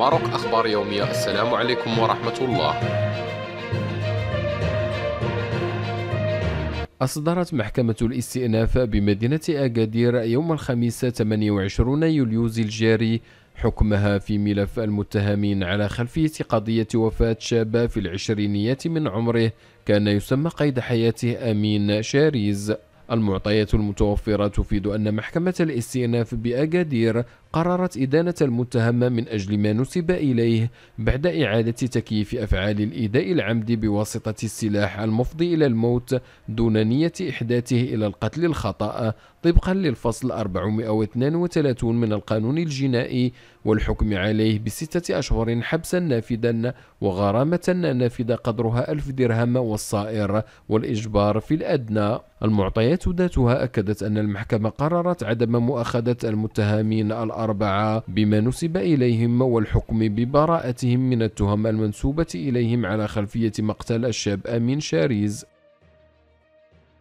ماروك أخبار يومية السلام عليكم ورحمة الله أصدرت محكمة الاستئناف بمدينة أكادير يوم الخميس 28 يوليو الجاري حكمها في ملف المتهمين على خلفية قضية وفاة شاب في العشرينيات من عمره كان يسمى قيد حياته أمين شاريز المعطيات المتوفرة تفيد أن محكمة الاستئناف بأكادير قررت إدانة المتهم من أجل ما نسب إليه بعد إعادة تكييف أفعال الإيذاء العمد بواسطة السلاح المفضي إلى الموت دون نية إحداثه إلى القتل الخطأ طبقا للفصل 432 من القانون الجنائي والحكم عليه بستة أشهر حبسا نافدا وغرامة نافذة قدرها ألف درهم والصائر والإجبار في الأدنى المعطيات ذاتها أكدت أن المحكمة قررت عدم مؤاخذة المتهمين الأربعة بما نسب إليهم والحكم ببراءتهم من التهم المنسوبة إليهم على خلفية مقتل الشاب أمين شاريز